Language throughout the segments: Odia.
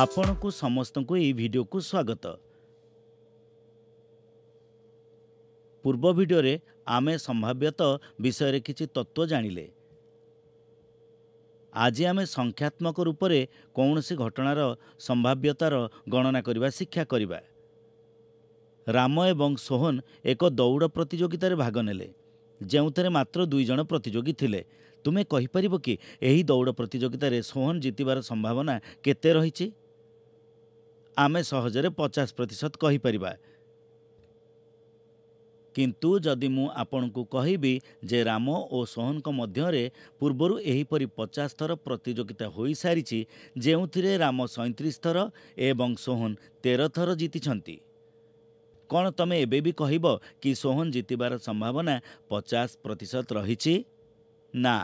ଆପଣଙ୍କୁ ସମସ୍ତଙ୍କୁ ଏହି ଭିଡ଼ିଓକୁ ସ୍ୱାଗତ ପୂର୍ବ ଭିଡ଼ିଓରେ ଆମେ ସମ୍ଭାବ୍ୟତଃ ବିଷୟରେ କିଛି ତତ୍ତ୍ୱ ଜାଣିଲେ ଆଜି ଆମେ ସଂଖ୍ୟାତ୍ମକ ରୂପରେ କୌଣସି ଘଟଣାର ସମ୍ଭାବ୍ୟତାର ଗଣନା କରିବା ଶିକ୍ଷା କରିବା ରାମ ଏବଂ ସୋହନ ଏକ ଦୌଡ଼ ପ୍ରତିଯୋଗିତାରେ ଭାଗ ନେଲେ ଯେଉଁଥିରେ ମାତ୍ର ଦୁଇ ଜଣ ପ୍ରତିଯୋଗୀ ଥିଲେ ତୁମେ କହିପାରିବ କି ଏହି ଦୌଡ଼ ପ୍ରତିଯୋଗିତାରେ ସୋହନ ଜିତିବାର ସମ୍ଭାବନା କେତେ ରହିଛି ଆମେ ସହଜରେ ପଚାଶ ପ୍ରତିଶତ କହିପାରିବା କିନ୍ତୁ ଯଦି ମୁଁ ଆପଣଙ୍କୁ କହିବି ଯେ ରାମ ଓ ସୋହନଙ୍କ ମଧ୍ୟରେ ପୂର୍ବରୁ ଏହିପରି ପଚାଶ ଥର ପ୍ରତିଯୋଗିତା ହୋଇସାରିଛି ଯେଉଁଥିରେ ରାମ ସଇଁତିରିଶ ଥର ଏବଂ ସୋହନ ତେର ଥର ଜିତିଛନ୍ତି କ'ଣ ତୁମେ ଏବେ ବି କହିବ କି ସୋହନ ଜିତିବାର ସମ୍ଭାବନା ପଚାଶ ପ୍ରତିଶତ ରହିଛି ନା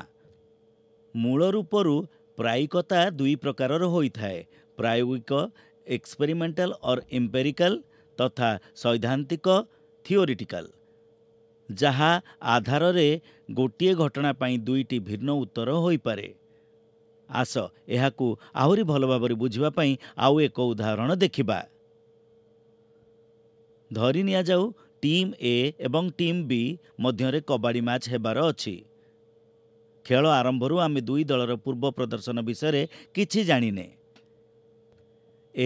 ମୂଳ ରୂପରୁ ପ୍ରାୟିକତା ଦୁଇ ପ୍ରକାରର ହୋଇଥାଏ ପ୍ରାୟୋଗିକ ଏକ୍ସପେରିମେଣ୍ଟାଲ୍ ଅର୍ ଏମ୍ପେରିକାଲ୍ ତଥା ସୈଦ୍ଧାନ୍ତିକ ଥିଓରିଟିକାଲ୍ ଯାହା ଆଧାରରେ ଗୋଟିଏ ଘଟଣା ପାଇଁ ଦୁଇଟି ଭିନ୍ନ ଉତ୍ତର ହୋଇପାରେ ଆସ ଏହାକୁ ଆହୁରି ଭଲ ଭାବରେ ବୁଝିବା ପାଇଁ ଆଉ ଏକ ଉଦାହରଣ ଦେଖିବା ଧରି ନିଆଯାଉ ଟିମ୍ ଏ ଏବଂ ଟିମ୍ ବି ମଧ୍ୟରେ କବାଡ଼ି ମ୍ୟାଚ୍ ହେବାର ଅଛି ଖେଳ ଆରମ୍ଭରୁ ଆମେ ଦୁଇ ଦଳର ପୂର୍ବ ପ୍ରଦର୍ଶନ ବିଷୟରେ କିଛି ଜାଣିନେ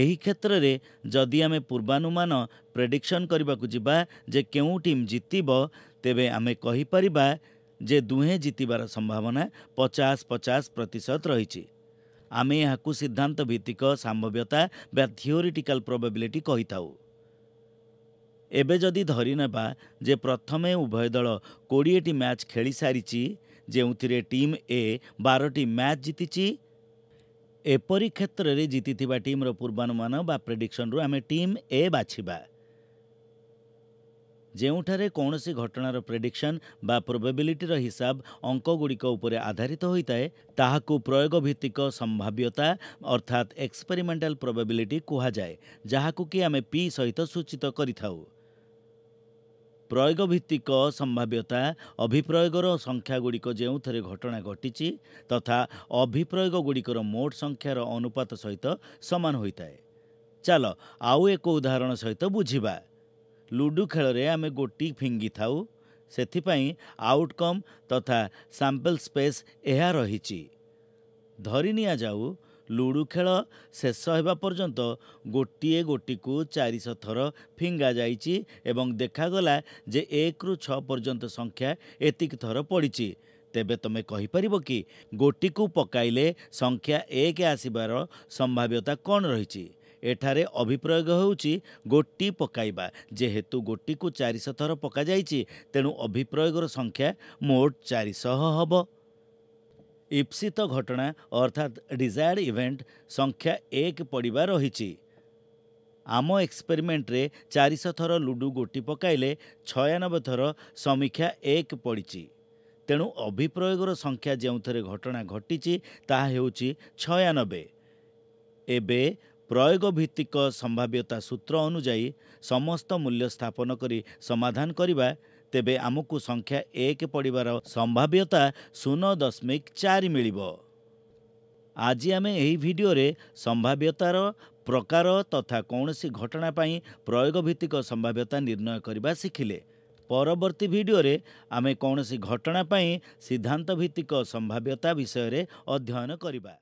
ଏହି କ୍ଷେତ୍ରରେ ଯଦି ଆମେ ପୂର୍ବାନୁମାନ ପ୍ରେଡ଼ିକ୍ସନ୍ କରିବାକୁ ଯିବା ଯେ କେଉଁ ଟିମ୍ ଜିତିବ ତେବେ ଆମେ କହିପାରିବା ଯେ ଦୁହେଁ ଜିତିବାର ସମ୍ଭାବନା ପଚାଶ ପଚାଶ ପ୍ରତିଶତ ରହିଛି ଆମେ ଏହାକୁ ସିଦ୍ଧାନ୍ତ ଭିତ୍ତିକ ସମ୍ଭାବ୍ୟତା ବା ଥିଓରିଟିକାଲ୍ ପ୍ରବାବିଲିଟି କହିଥାଉ ଏବେ ଯଦି ଧରିନେବା ଯେ ପ୍ରଥମେ ଉଭୟ ଦଳ କୋଡ଼ିଏଟି ମ୍ୟାଚ୍ ଖେଳିସାରିଛି ଯେଉଁଥିରେ ଟିମ୍ ଏ ବାରଟି ମ୍ୟାଚ୍ ଜିତିଛି ଏପରି କ୍ଷେତ୍ରରେ ଜିତିଥିବା ଟିମ୍ର ପୂର୍ବାନୁମାନ ବା ପ୍ରେଡିକ୍ସନ୍ରୁ ଆମେ ଟିମ୍ ଏ ବାଛିବା ଯେଉଁଠାରେ କୌଣସି ଘଟଣାର ପ୍ରେଡିକ୍ସନ୍ ବା ପ୍ରୋବେବିଲିଟିର ହିସାବ ଅଙ୍କଗୁଡ଼ିକ ଉପରେ ଆଧାରିତ ହୋଇଥାଏ ତାହାକୁ ପ୍ରୟୋଗ ଭିତ୍ତିକ ସମ୍ଭାବ୍ୟତା ଅର୍ଥାତ୍ ଏକ୍ସପେରିମେଣ୍ଟାଲ୍ ପ୍ରୋବେବିଲିଟି କୁହାଯାଏ ଯାହାକୁ କି ଆମେ ପି ସହିତ ସୂଚିତ କରିଥାଉ ପ୍ରୟୋଗ ଭିତ୍ତିକ ସମ୍ଭାବ୍ୟତା ଅଭିପ୍ରୟୋଗର ସଂଖ୍ୟାଗୁଡ଼ିକ ଯେଉଁଥିରେ ଘଟଣା ଘଟିଛି ତଥା ଅଭିପ୍ରୟୋଗ ଗୁଡ଼ିକର ମୋଟ ସଂଖ୍ୟାର ଅନୁପାତ ସହିତ ସମାନ ହୋଇଥାଏ ଚାଲ ଆଉ ଏକ ଉଦାହରଣ ସହିତ ବୁଝିବା ଲୁଡ଼ୁ ଖେଳରେ ଆମେ ଗୋଟିଏ ଫିଙ୍ଗିଥାଉ ସେଥିପାଇଁ ଆଉଟକମ୍ ତଥା ସାମ୍ପଲ୍ ସ୍ପେସ୍ ଏହା ରହିଛି ଧରି ନିଆଯାଉ ଲୁଡ଼ୁ ଖେଳ ଶେଷ ହେବା ପର୍ଯ୍ୟନ୍ତ ଗୋଟିଏ ଗୋଟିକୁ ଚାରିଶହ ଥର ଫିଙ୍ଗା ଯାଇଛି ଏବଂ ଦେଖାଗଲା ଯେ ଏକରୁ ଛଅ ପର୍ଯ୍ୟନ୍ତ ସଂଖ୍ୟା ଏତିକି ଥର ପଡ଼ିଛି ତେବେ ତୁମେ କହିପାରିବ କି ଗୋଟିକୁ ପକାଇଲେ ସଂଖ୍ୟା ଏକ ଆସିବାର ସମ୍ଭାବ୍ୟତା କ'ଣ ରହିଛି ଏଠାରେ ଅଭିପ୍ରୟୋଗ ହେଉଛି ଗୋଟି ପକାଇବା ଯେହେତୁ ଗୋଟିକୁ ଚାରିଶହ ଥର ପକାଯାଇଛି ତେଣୁ ଅଭିପ୍ରୟୋଗର ସଂଖ୍ୟା ମୋଟ ଚାରିଶହ ହେବ ଇପ୍ସିତ ଘଟଣା ଅର୍ଥାତ୍ ଡିଜାୟାର୍ଡ ଇଭେଣ୍ଟ ସଂଖ୍ୟା ଏକ ପଡ଼ିବା ରହିଛି ଆମ ଏକ୍ସପେରିମେଣ୍ଟରେ ଚାରିଶହ ଥର ଲୁଡ଼ୁ ଗୋଟି ପକାଇଲେ ଛୟାନବେ ଥର ସମୀକ୍ଷା ଏକ ପଡ଼ିଛି ତେଣୁ ଅଭିପ୍ରୟୋଗର ସଂଖ୍ୟା ଯେଉଁଥିରେ ଘଟଣା ଘଟିଛି ତାହା ହେଉଛି ଛୟାନବେ ଏବେ ପ୍ରୟୋଗ ଭିତ୍ତିକ ସମ୍ଭାବ୍ୟତା ସୂତ୍ର ଅନୁଯାୟୀ ସମସ୍ତ ମୂଲ୍ୟ ସ୍ଥାପନ କରି ସମାଧାନ କରିବା ତେବେ ଆମକୁ ସଂଖ୍ୟା ଏକ ପଡ଼ିବାର ସମ୍ଭାବ୍ୟତା ଶୂନ ଦଶମିକ ଚାରି ମିଳିବ ଆଜି ଆମେ ଏହି ଭିଡ଼ିଓରେ ସମ୍ଭାବ୍ୟତାର ପ୍ରକାର ତଥା କୌଣସି ଘଟଣା ପାଇଁ ପ୍ରୟୋଗ ଭିତ୍ତିକ ସମ୍ଭାବ୍ୟତା ନିର୍ଣ୍ଣୟ କରିବା ଶିଖିଲେ ପରବର୍ତ୍ତୀ ଭିଡ଼ିଓରେ ଆମେ କୌଣସି ଘଟଣା ପାଇଁ ସିଦ୍ଧାନ୍ତ ଭିତ୍ତିକ ସମ୍ଭାବ୍ୟତା ବିଷୟରେ ଅଧ୍ୟୟନ କରିବା